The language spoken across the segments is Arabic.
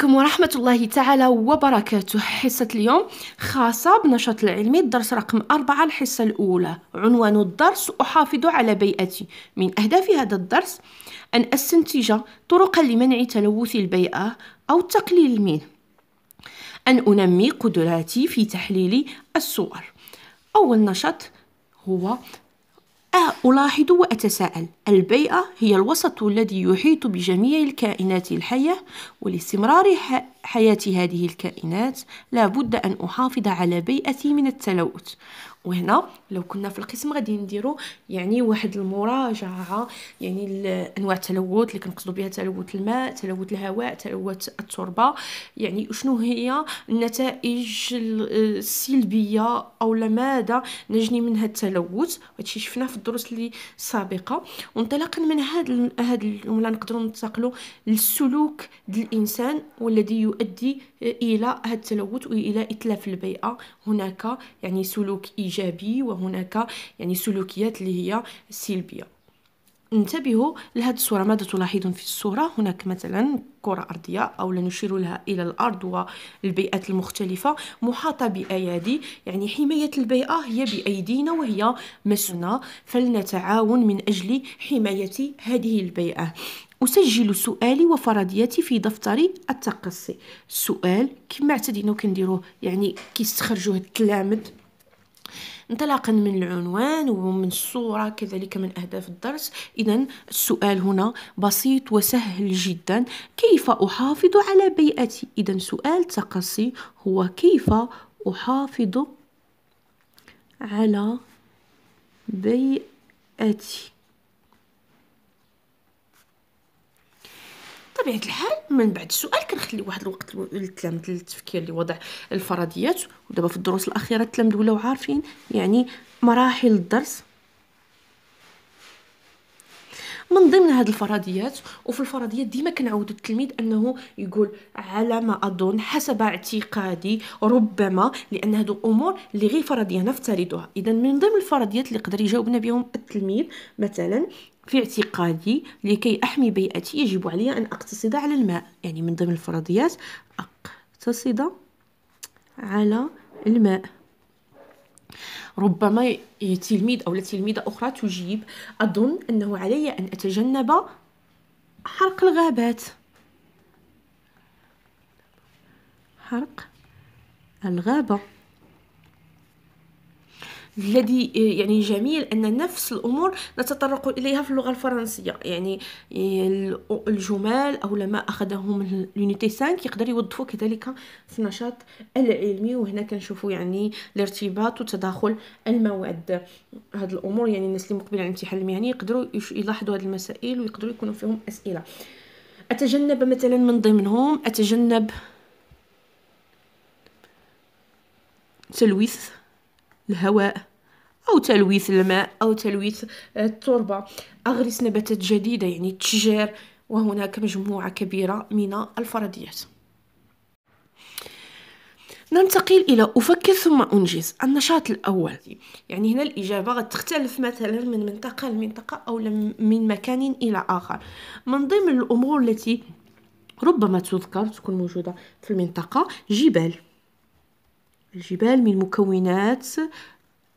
عليكم ورحمة الله تعالى وبركاته حصة اليوم خاصة بنشاط العلمي الدرس رقم أربعة الحصة الأولى عنوان الدرس أحافظ على بيئتي من أهداف هذا الدرس أن أستنتج طرقا لمنع تلوث البيئة أو التقليل منه أن أنمي قدراتي في تحليل الصور أول نشاط هو أه، ألاحظ وأتساءل البيئة هي الوسط الذي يحيط بجميع الكائنات الحية ولاستمرار حياة هذه الكائنات لا بد أن أحافظ على بيئتي من التلوث وهنا لو كنا في القسم غادي نديرو يعني واحد المراجعه يعني انواع التلوث اللي كنقصدوا بها تلوث الماء تلوث الهواء تلوث التربه يعني شنو هي النتائج السلبيه او ماذا نجني منها التلوث هادشي شفناه في الدروس اللي سابقه وانطلاقا من هاد هاد ولا نقدروا ننتقلوا للسلوك الانسان والذي يؤدي الى هاد التلوث والى اتلاف البيئه هناك يعني سلوك إيجابي إيجابي وهناك يعني سلوكيات اللي هي سلبية انتبهوا لهذه الصورة ماذا تلاحظون في الصورة هناك مثلا كرة أرضية أو نشير لها إلى الأرض والبيئات المختلفة محاطة بأيادي يعني حماية البيئة هي بأيدينا وهي مسنا فلنتعاون من أجل حماية هذه البيئة أسجل سؤالي وفرضياتي في دفتري التقصي السؤال كما اعتدينا كنديروه يعني كيستخرجوه التلامذ انطلاقا من العنوان ومن الصورة كذلك من أهداف الدرس إذا السؤال هنا بسيط وسهل جدا كيف أحافظ على بيئتي إذا سؤال تقصي هو كيف أحافظ على بيئتي بطبيعه الحال من بعد السؤال كنخلي واحد الوقت للتلامذ للتفكير لوضع الفرضيات ودابا في الدروس الاخيره التلامذ ولاو عارفين يعني مراحل الدرس من ضمن هذه الفرضيات وفي الفرضيات ديما كنعود التلميذ انه يقول على ما اظن حسب اعتقادي ربما لان هادو امور اللي غير فرضيه نفترضها اذا من ضمن الفرضيات اللي يقدر يجاوبنا بهم التلميذ مثلا في اعتقادي لكي أحمي بيئتي يجب علي أن أقتصد على الماء يعني من ضمن الفرضيات أقتصد على الماء ربما تلميذ أو تلميذة أخرى تجيب أظن أنه علي أن أتجنب حرق الغابات حرق الغابة الذي يعني جميل ان نفس الامور نتطرق اليها في اللغه الفرنسيه يعني الجمال او ما اخذه من لونيتي 5 يقدر يوظفوا كذلك في النشاط العلمي وهنا كنشوفوا يعني الارتباط وتداخل المواد هاد الامور يعني الناس اللي مقبل على الامتحان المهني يقدروا يلاحظوا هاد المسائل ويقدروا يكونوا فيهم اسئله اتجنب مثلا من ضمنهم اتجنب تلويث الهواء او تلويث الماء او تلويث التربه اغرس نباتات جديده يعني التشجير وهناك مجموعه كبيره من الفرضيات ننتقل الى افكر ثم انجز النشاط الاول يعني هنا الاجابه غتختلف مثلا من منطقه لمنطقه او من مكان الى اخر من ضمن الامور التي ربما تذكر تكون موجوده في المنطقه جبال الجبال من مكونات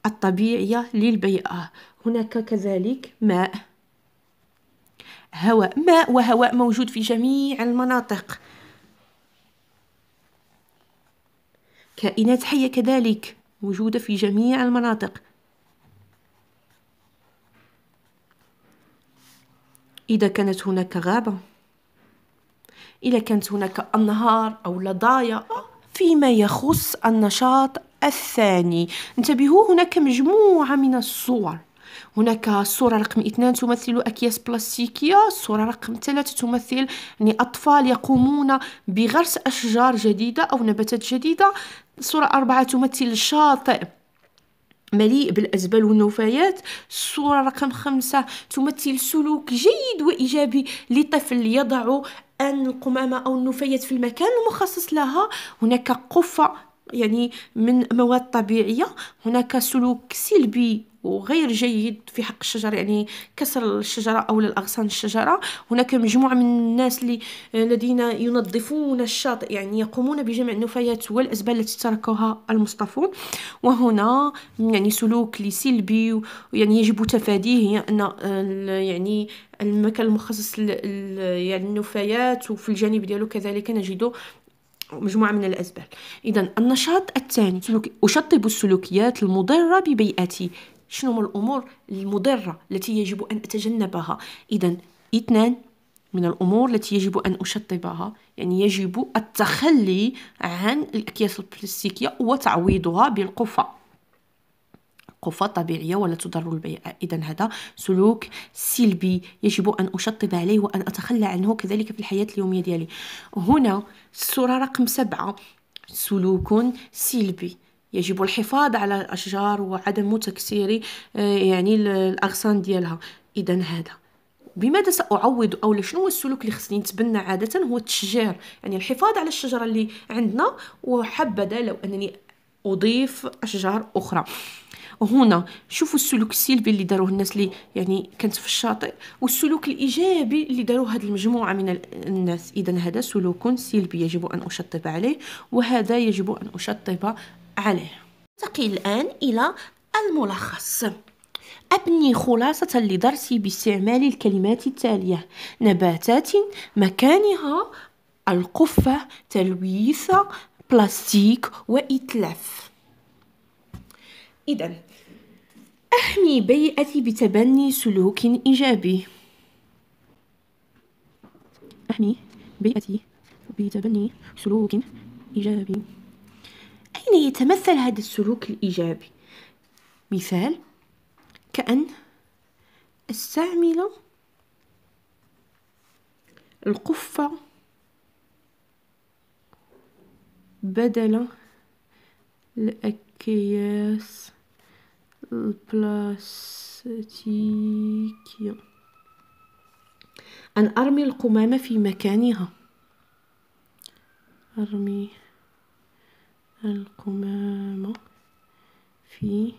الطبيعية للبيئة هناك كذلك ماء هواء ماء وهواء موجود في جميع المناطق كائنات حية كذلك موجودة في جميع المناطق إذا كانت هناك غابة إذا كانت هناك أنهار أو لضايا فيما يخص النشاط الثاني انتبهوا هناك مجموعة من الصور هناك الصورة رقم اثنان تمثل أكياس بلاستيكية الصورة رقم ثلاثة تمثل يعني أطفال يقومون بغرس أشجار جديدة أو نباتات جديدة الصورة أربعة تمثل شاطئ مليء بالأزبال والنفايات الصورة رقم خمسة تمثل سلوك جيد وإيجابي لطفل يضع ان القمامه او النفايات في المكان المخصص لها هناك قفه يعني من مواد طبيعيه هناك سلوك سلبي وغير جيد في حق الشجر يعني كسر الشجرة أو الأغصان الشجرة هناك مجموعة من الناس آه، الذين ينظفون الشاطئ يعني يقومون بجمع النفايات والأزبال التي تركها المصطفون وهنا يعني سلوك لسلبي يعني يجب تفاديه هي أن آه، يعني المكان المخصص يعني وفي الجانب ديالو كذلك نجد مجموعة من الأزبال إذا النشاط الثاني أشطب السلوكيات المضرة ببيئتي شنو هما الامور المضره التي يجب ان اتجنبها اذا اثنان من الامور التي يجب ان اشطبها يعني يجب التخلي عن الاكياس البلاستيكيه وتعويضها بالقفه قفة طبيعية ولا تضر البيئة إذا هذا سلوك سلبي يجب أن أشطب عليه وأن أتخلى عنه كذلك في الحياة اليومية ديالي هنا الصورة رقم سبعة سلوك سلبي يجب الحفاظ على الأشجار وعدم تكسير آه، يعني الأغصان ديالها إذا هذا بماذا ساعوض او شنو هو السلوك اللي خصني نتبنى عاده هو التشجير يعني الحفاظ على الشجره اللي عندنا وحبذا لو انني اضيف اشجار اخرى هنا شوفوا السلوك السلبي اللي داروه الناس اللي يعني كانت في الشاطئ والسلوك الايجابي اللي داروه هذه المجموعه من الناس اذا هذا سلوك سلبي يجب ان اشطب عليه وهذا يجب ان اشطب عليه ننتقل الآن إلى الملخص أبني خلاصة لدرسي باستعمال الكلمات التالية نباتات مكانها القفة تلويث بلاستيك وإتلاف إذا أحمي بيئتي بتبني سلوك إيجابي أحمي بيئتي بتبني سلوك إيجابي أين يتمثل هذا السلوك الإيجابي؟ مثال كأن أستعمل القفة بدل الأكياس البلاستيكية أن أرمي القمامة في مكانها أرمي القمامة في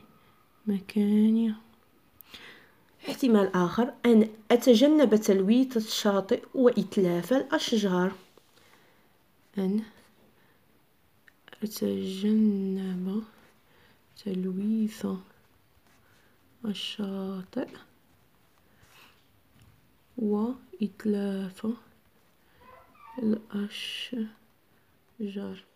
مكان احتمال آخر أن أتجنب تلويث الشاطئ وإتلاف الأشجار أن أتجنب تلويث الشاطئ وإتلاف الأشجار